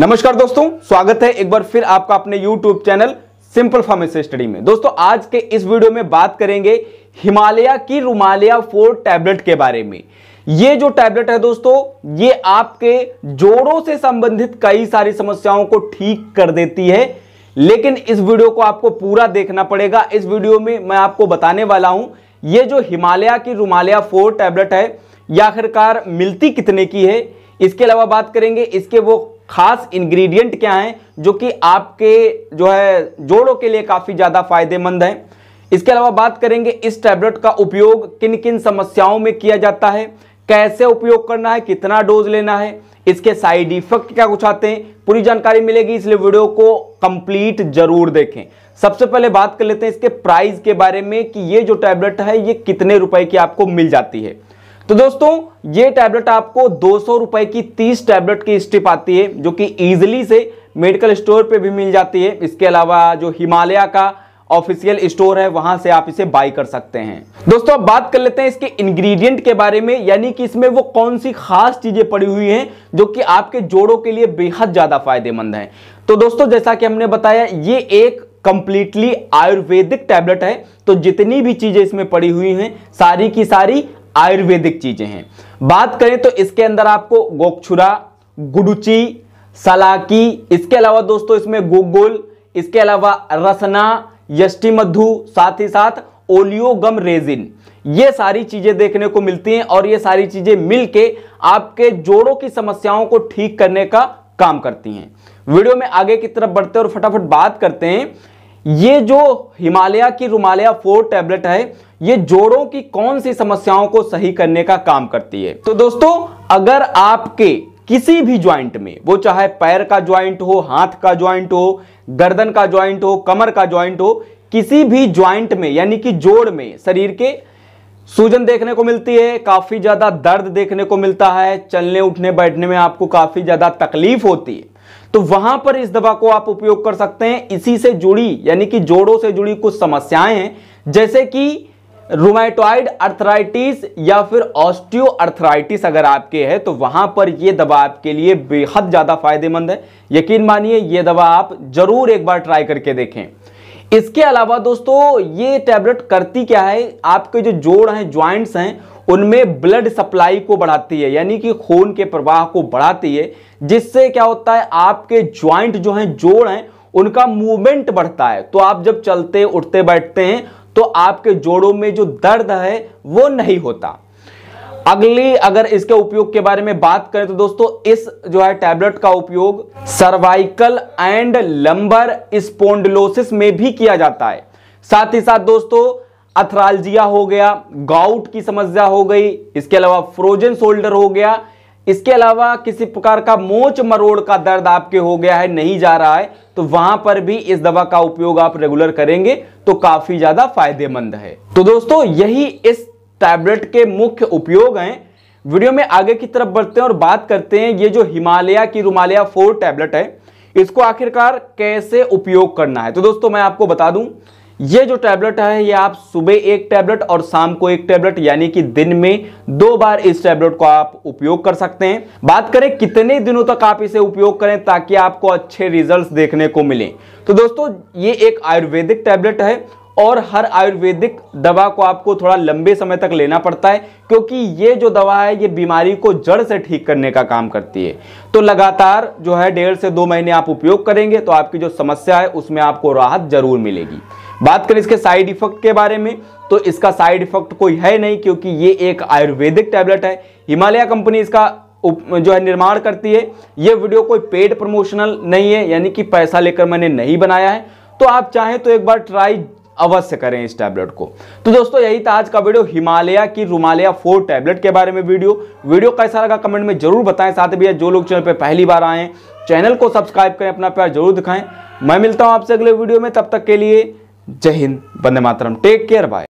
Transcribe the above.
नमस्कार दोस्तों स्वागत है एक बार फिर आपका अपने YouTube channel simple pharmacy study में दोस्तों आज के इस वीडियो में बात करेंगे हिमालय की रुमालिया फोर टैबलेट के बारे में ये जो टैबलेट है दोस्तों ये आपके जोड़ों से संबंधित कई सारी समस्याओं को ठीक कर देती है लेकिन इस वीडियो को आपको पूरा देखना पड़ेगा इस वीडियो में मैं आपको बताने वाला हूं ये जो हिमालय की रुमालिया फोर टैबलेट है या आखिरकार मिलती कितने की है इसके अलावा बात करेंगे इसके वो खास इंग्रेडिएंट क्या हैं जो कि आपके जो है जोड़ों के लिए काफ़ी ज़्यादा फायदेमंद है इसके अलावा बात करेंगे इस टैबलेट का उपयोग किन किन समस्याओं में किया जाता है कैसे उपयोग करना है कितना डोज लेना है इसके साइड इफेक्ट क्या कुछ आते हैं पूरी जानकारी मिलेगी इसलिए वीडियो को कंप्लीट जरूर देखें सबसे पहले बात कर लेते हैं इसके प्राइस के बारे में कि ये जो टैबलेट है ये कितने रुपए की आपको मिल जाती है तो दोस्तों ये टैबलेट आपको दो सौ रुपए की तीस टैबलेट की स्ट्रिप आती है जो कि इजिली से मेडिकल स्टोर पे भी मिल जाती है इसके अलावा जो हिमालय का ऑफिशियल स्टोर है वहां से आप इसे बाई कर सकते हैं दोस्तों अब बात कर लेते हैं इसके इंग्रेडिएंट के बारे में यानी कि इसमें वो कौन सी खास चीजें पड़ी हुई हैं जो कि आपके जोड़ों के लिए बेहद ज्यादा फायदेमंद है तो दोस्तों जैसा कि हमने बताया ये एक कंप्लीटली आयुर्वेदिक टैबलेट है तो जितनी भी चीजें इसमें पड़ी हुई हैं सारी की सारी आयुर्वेदिक चीजें हैं बात करें तो इसके अंदर आपको गोक्षुरा गुडुची सलाकी इसके अलावा दोस्तों इसमें गोगुल इसके अलावा रसना यष्टि मधु साथ ही साथ ओलियोगम रेजिन ये सारी चीजें देखने को मिलती हैं और ये सारी चीजें मिलके आपके जोड़ों की समस्याओं को ठीक करने का काम करती हैं वीडियो में आगे की तरफ बढ़ते और फटाफट बात करते हैं ये जो हिमालय की रुमालया फोर टैबलेट है ये जोड़ों की कौन सी समस्याओं को सही करने का काम करती है तो दोस्तों अगर आपके किसी भी ज्वाइंट में वो चाहे पैर का ज्वाइंट हो हाथ का ज्वाइंट हो गर्दन का ज्वाइंट हो कमर का ज्वाइंट हो किसी भी ज्वाइंट में यानी कि जोड़ में शरीर के सूजन देखने को मिलती है काफी ज्यादा दर्द देखने को मिलता है चलने उठने बैठने में आपको काफी ज्यादा तकलीफ होती है तो वहां पर इस दवा को आप उपयोग कर सकते हैं इसी से जुड़ी यानी कि जोड़ों से जुड़ी कुछ समस्याएं हैं जैसे कि रोमैटॉइड अर्थराइटिस या फिर ऑस्टियो अर्थराइटिस अगर आपके है तो वहां पर यह दवा आपके लिए बेहद ज्यादा फायदेमंद है यकीन मानिए यह दवा आप जरूर एक बार ट्राई करके देखें इसके अलावा दोस्तों ये टैबलेट करती क्या है आपके जो जोड़ हैं ज्वाइंट्स हैं उनमें ब्लड सप्लाई को बढ़ाती है यानी कि खून के प्रवाह को बढ़ाती है जिससे क्या होता है आपके ज्वाइंट जो हैं जोड़ हैं उनका मूवमेंट बढ़ता है तो आप जब चलते उठते बैठते हैं तो आपके जोड़ों में जो दर्द है वो नहीं होता अगली अगर इसके उपयोग के बारे में बात करें तो दोस्तों इस जो है टैबलेट का उपयोग सर्वाइकल एंड लंबर स्पोंडलोसिस में भी किया जाता है साथ ही साथ दोस्तों अथरालजिया हो गया गाउट की समस्या हो गई इसके अलावा फ्रोजन शोल्डर हो गया इसके अलावा किसी प्रकार का मोच मरोड़ का दर्द आपके हो गया है नहीं जा रहा है तो वहां पर भी इस दवा का उपयोग आप रेगुलर करेंगे तो काफी ज्यादा फायदेमंद है तो दोस्तों यही इस टैबलेट के मुख्य उपयोग हैं वीडियो में आगे की तरफ बढ़ते हैं और बात करते हैं ये जो हिमालय की रुमालिया फोर टैबलेट है इसको आखिरकार कैसे उपयोग करना है तो दोस्तों मैं आपको बता दूं ये जो टैबलेट है ये आप सुबह एक टैबलेट और शाम को एक टैबलेट यानी कि दिन में दो बार इस टैबलेट को आप उपयोग कर सकते हैं बात करें कितने दिनों तक आप इसे उपयोग करें ताकि आपको अच्छे रिजल्ट्स देखने को मिले तो दोस्तों ये एक आयुर्वेदिक टैबलेट है और हर आयुर्वेदिक दवा को आपको थोड़ा लंबे समय तक लेना पड़ता है क्योंकि ये जो दवा है ये बीमारी को जड़ से ठीक करने का काम करती है तो लगातार जो है डेढ़ से दो महीने आप उपयोग करेंगे तो आपकी जो समस्या है उसमें आपको राहत जरूर मिलेगी बात करें इसके साइड इफेक्ट के बारे में तो इसका साइड इफेक्ट कोई है नहीं क्योंकि ये एक आयुर्वेदिक टैबलेट है हिमालय कंपनी इसका जो है निर्माण करती है ये वीडियो कोई पेड प्रमोशनल नहीं है यानी कि पैसा लेकर मैंने नहीं बनाया है तो आप चाहें तो एक बार ट्राई अवश्य करें इस टैबलेट को तो दोस्तों यही था आज का वीडियो हिमालय की रुमालिया फोर टैबलेट के बारे में वीडियो वीडियो कैसा लगा कमेंट में जरूर बताएं साथ भी जो लोग चैनल पर पहली बार आए चैनल को सब्सक्राइब करें अपना प्यार जरूर दिखाएं मैं मिलता हूं आपसे अगले वीडियो में तब तक के लिए जय हिंद बंदे मातरम टेक केयर बाय